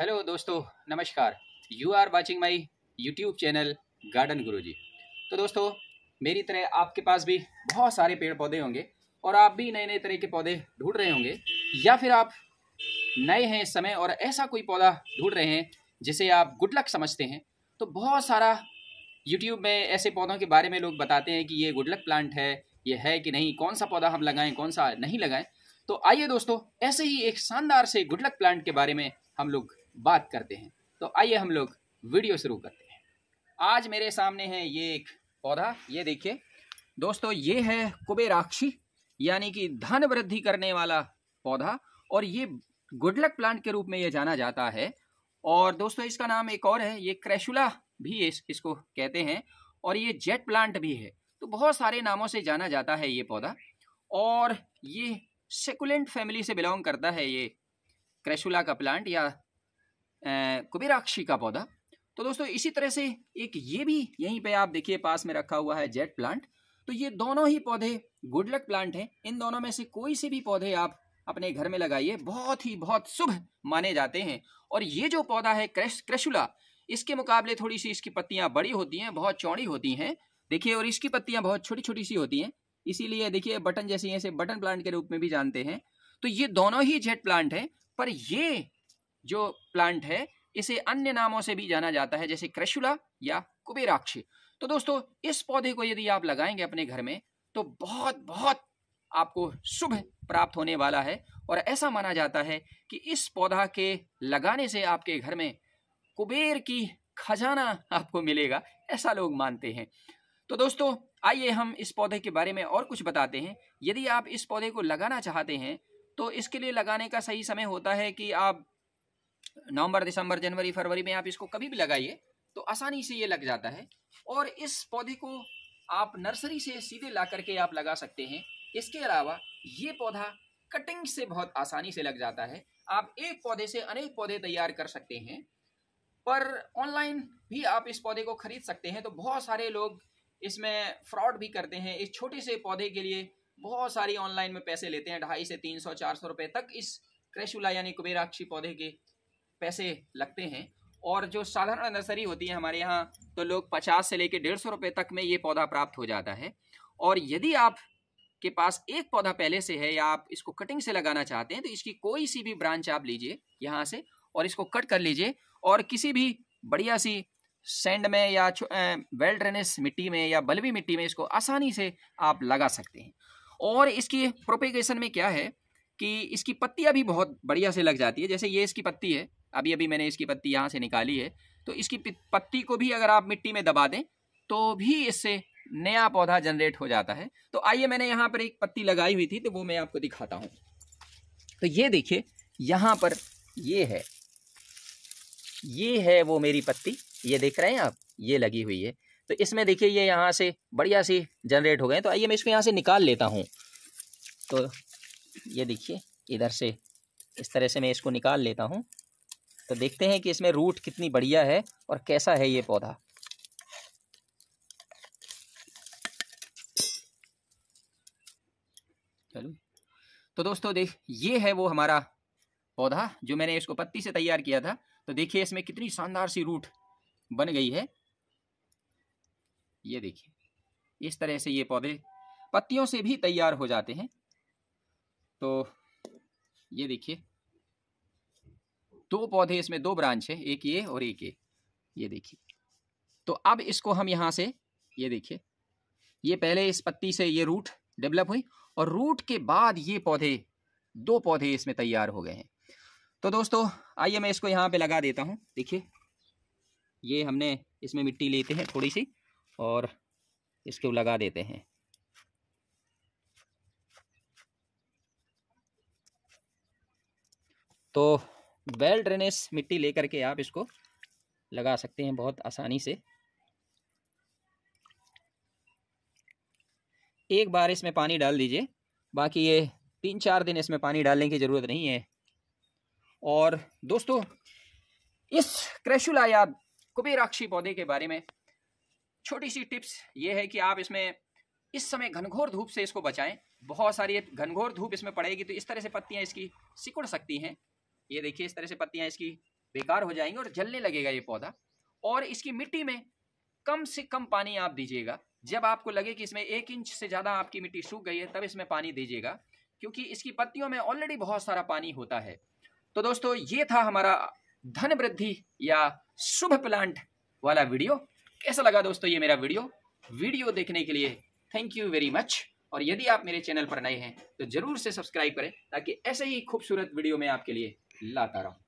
hello दोस्तों नमस्कार you are watching my YouTube channel garden Guruji तो दोस्तों मेरी तरह आपके पास भी बहुत सारे पेड़ पौधे होंगे और आप भी नए नए तरह के पौधे ढूंढ रहे होंगे या फिर आप नए हैं इस समय और ऐसा कोई पौधा ढूंढ रहे हैं जिसे आप गुड लक समझते हैं तो बहुत सारा यूट्यूब में ऐसे पौधों के बारे में लोग बताते हैं कि ये गुड लक प्लांट है ये है कि नहीं कौन सा पौधा हम लगाएं कौन सा नहीं लगाएं तो आइए दोस्तों ऐसे ही एक शानदार से गुड लक प्लांट के बारे में हम लोग बात करते हैं तो आइए हम लोग वीडियो शुरू करते हैं आज मेरे सामने है ये एक पौधा ये देखिए दोस्तों ये है कुबेराक्षी यानी कि धन वृद्धि करने वाला पौधा और ये गुडलक प्लांट के रूप में ये जाना जाता है और दोस्तों इसका नाम एक और है ये क्रैशुला भी इस, इसको कहते हैं और ये जेट प्लांट भी है तो बहुत सारे नामों से जाना जाता है ये पौधा और ये सेकुलेंट फैमिली से बिलोंग करता है ये क्रैशुला का प्लांट या कुबेराक्षी का पौधा तो दोस्तों इसी तरह से एक ये भी यहीं पे आप देखिए पास में रखा हुआ है जेट प्लांट तो ये दोनों ही पौधे गुडलक प्लांट हैं इन दोनों में से कोई से भी पौधे आप अपने घर में लगाइए बहुत ही बहुत शुभ माने जाते हैं और ये जो पौधा है क्रश क्रशुला इसके मुकाबले थोड़ी सी इसकी पत्तियां बड़ी होती हैं बहुत चौड़ी होती हैं देखिए और इसकी पत्तियां बहुत छोटी छोटी सी होती हैं इसीलिए देखिए बटन जैसे ऐसे बटन प्लांट के रूप में भी जानते हैं तो ये दोनों ही जेट प्लांट हैं पर ये जो प्लांट है इसे अन्य नामों से भी जाना जाता है जैसे क्रेशुला या कुबेराक्षी तो दोस्तों इस पौधे को यदि आप लगाएंगे अपने घर में तो बहुत बहुत आपको शुभ प्राप्त होने वाला है और ऐसा माना जाता है कि इस पौधा के लगाने से आपके घर में कुबेर की खजाना आपको मिलेगा ऐसा लोग मानते हैं तो दोस्तों आइए हम इस पौधे के बारे में और कुछ बताते हैं यदि आप इस पौधे को लगाना चाहते हैं तो इसके लिए लगाने का सही समय होता है कि आप नवंबर दिसंबर जनवरी फरवरी में आप इसको कभी भी लगाइए तो आसानी से ये लग जाता है और इस पौधे को आप नर्सरी से सीधे ला करके आप लगा सकते हैं इसके अलावा ये पौधा कटिंग से बहुत आसानी से लग जाता है आप एक पौधे से अनेक पौधे तैयार कर सकते हैं पर ऑनलाइन भी आप इस पौधे को खरीद सकते हैं तो बहुत सारे लोग इसमें फ्रॉड भी करते हैं इस छोटे से पौधे के लिए बहुत सारी ऑनलाइन में पैसे लेते हैं ढाई से तीन सौ चार सौ रुपये तक इस क्रेशुला यानी कुबेराक्षी पौधे के पैसे लगते हैं और जो साधारण नर्सरी होती है हमारे यहाँ तो लोग पचास से लेकर डेढ़ सौ रुपये तक में ये पौधा प्राप्त हो जाता है और यदि आप के पास एक पौधा पहले से है या आप इसको कटिंग से लगाना चाहते हैं तो इसकी कोई सी भी ब्रांच आप लीजिए यहाँ से और इसको कट कर लीजिए और किसी भी बढ़िया सी सैंड में या वेल ड्रेनेस मिट्टी में या बलवी मिट्टी में इसको आसानी से आप लगा सकते हैं और इसकी प्रोपेगेशन में क्या है कि इसकी पत्तियाँ भी बहुत बढ़िया से लग जाती है जैसे ये इसकी पत्ती है अभी अभी मैंने इसकी पत्ती यहाँ से निकाली है तो इसकी पत्ती को भी अगर आप मिट्टी में दबा दें तो भी इससे नया पौधा जनरेट हो जाता है तो आइए मैंने यहाँ पर एक पत्ती लगाई हुई थी तो वो मैं आपको दिखाता हूँ तो ये देखिए यहाँ पर ये है ये है वो मेरी पत्ती ये देख रहे हैं आप ये लगी हुई है तो इसमें देखिए ये यहाँ से बढ़िया सी जनरेट हो गए तो आइए मैं इसको यहाँ से निकाल लेता हूँ तो ये देखिए इधर से इस तरह से मैं इसको निकाल लेता हूँ तो देखते हैं कि इसमें रूट कितनी बढ़िया है और कैसा है ये पौधा चलो तो दोस्तों देख ये है वो हमारा पौधा जो मैंने इसको पत्ती से तैयार किया था तो देखिए इसमें कितनी शानदार सी रूट बन गई है ये देखिए इस तरह से ये पौधे पत्तियों से भी तैयार हो जाते हैं तो ये देखिए दो पौधे इसमें दो ब्रांच है एक ये और एक ये ये देखिए तो अब इसको हम यहाँ से ये देखिए ये पहले इस पत्ती से ये रूट डेवलप हुई और रूट के बाद ये पौधे दो पौधे इसमें तैयार हो गए हैं तो दोस्तों आइए मैं इसको यहाँ पे लगा देता हूँ देखिए ये हमने इसमें मिट्टी लेते हैं थोड़ी सी और इसको लगा देते हैं तो वेल ड्रेनेस मिट्टी लेकर के आप इसको लगा सकते हैं बहुत आसानी से एक बार इसमें पानी डाल दीजिए बाकी ये तीन चार दिन इसमें पानी डालने की ज़रूरत नहीं है और दोस्तों इस क्रेशुला या कुबेराक्षी पौधे के बारे में छोटी सी टिप्स ये है कि आप इसमें इस समय घनघोर धूप से इसको बचाएं बहुत सारी घनघोर धूप इसमें पड़ेगी तो इस तरह से पत्तियां इसकी सिकुड़ सकती हैं ये देखिए इस तरह से पत्तियाँ इसकी बेकार हो जाएंगी और जलने लगेगा ये पौधा और इसकी मिट्टी में कम से कम पानी आप दीजिएगा जब आपको लगे कि इसमें एक इंच से ज़्यादा आपकी मिट्टी सूख गई है तब इसमें पानी दीजिएगा क्योंकि इसकी पत्तियों में ऑलरेडी बहुत सारा पानी होता है तो दोस्तों ये था हमारा धन वृद्धि या शुभ प्लांट वाला वीडियो कैसा लगा दोस्तों ये मेरा वीडियो वीडियो देखने के लिए थैंक यू वेरी मच और यदि आप मेरे चैनल पर नए हैं तो जरूर से सब्सक्राइब करें ताकि ऐसे ही खूबसूरत वीडियो मैं आपके लिए Látara